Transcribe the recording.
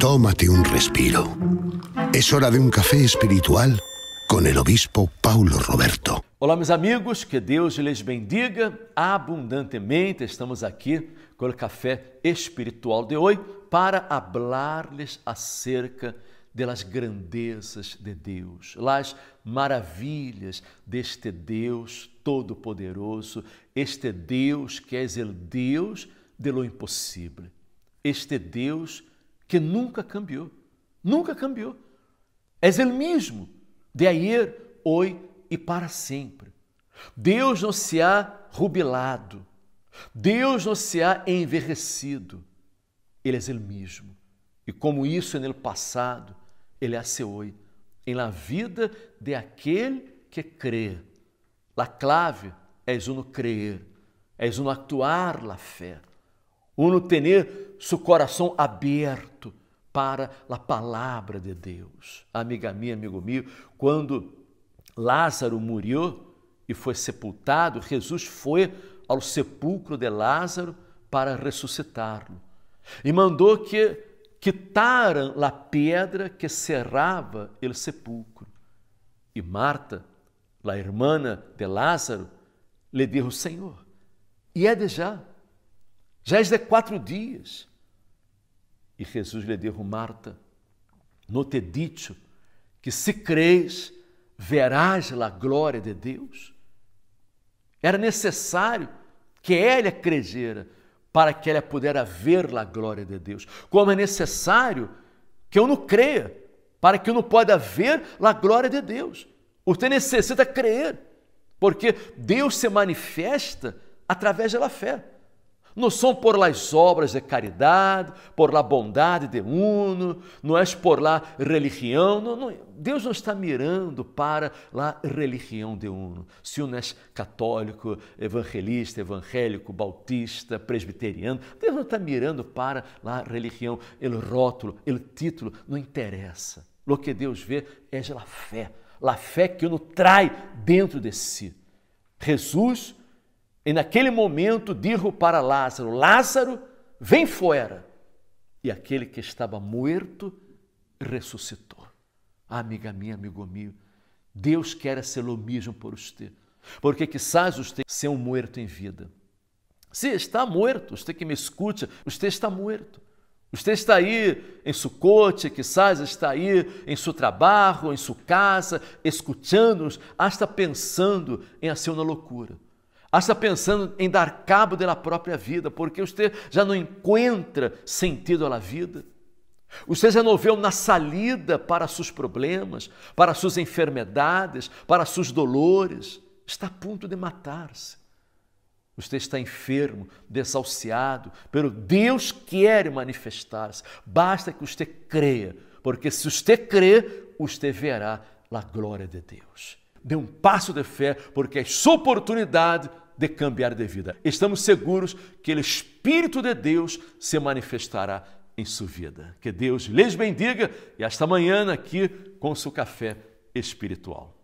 Tómate un respiro. Es hora de un café espiritual com o obispo Paulo Roberto. Olá, meus amigos, que Deus lhes bendiga abundantemente. Estamos aqui com o café espiritual de hoje para falar-lhes acerca das grandezas de Deus, las maravilhas deste Deus todo-poderoso, este Deus que é o Deus de lo impossível, este Deus que nunca cambiou. Nunca cambiou. És Ele mesmo, de ayer, hoje e para sempre. Deus não se há rubilado. Deus não se há enverrecido. Ele é Ele mesmo. E como isso é no passado, Ele é seu hoje, em la vida de aquele que crê. La clave é o no crer, é o no actuar la fé uno tener su coração aberto para a palavra de Deus. Amiga minha, amigo meu, quando Lázaro morreu e foi sepultado, Jesus foi ao sepulcro de Lázaro para ressuscitá-lo e mandou que quitaram a pedra que cerrava o sepulcro. E Marta, a irmã de Lázaro, lhe disse: Senhor, e é de já já es de quatro dias. E Jesus lhe disse, Marta, no te dicho que se crees, verás a glória de Deus? Era necessário que ela creyera para que ela pudera ver a glória de Deus. Como é necessário que eu não creia para que eu não possa ver a glória de Deus. Você necessita crer, porque Deus se manifesta através da fé. Não são por lá as obras de caridade, por lá bondade de uno, não é por lá religião. Não, não. Deus não está mirando para lá religião de uno. Se não é católico, evangelista, evangélico, bautista, presbiteriano, Deus não está mirando para lá religião, ele rótulo, ele título, não interessa. O que Deus vê é a fé, a fé que uno trai dentro de si. Jesus e naquele momento digo para Lázaro: Lázaro, vem fora. E aquele que estava morto ressuscitou. Ah, amiga minha, amigo meu, Deus quer o mesmo por você, porque quizás você seja é um morto em vida. Se está morto, você que me escute, você está morto. Você está aí em Sucote, quizás está aí em seu trabalho, em sua casa, escutando-nos, hasta ah, pensando em ser uma loucura está ah, pensando em dar cabo da própria vida, porque você já não encontra sentido à vida. Você já não vê uma saída para seus problemas, para suas enfermidades, para seus dolores. Está a ponto de matar-se. Você está enfermo, desalciado, pero Deus quer manifestar-se. Basta que você creia, porque se você crer, você verá a glória de Deus. Dê um passo de fé, porque é sua oportunidade de cambiar de vida. Estamos seguros que o Espírito de Deus se manifestará em sua vida. Que Deus lhes bendiga e hasta amanhã aqui com seu café espiritual.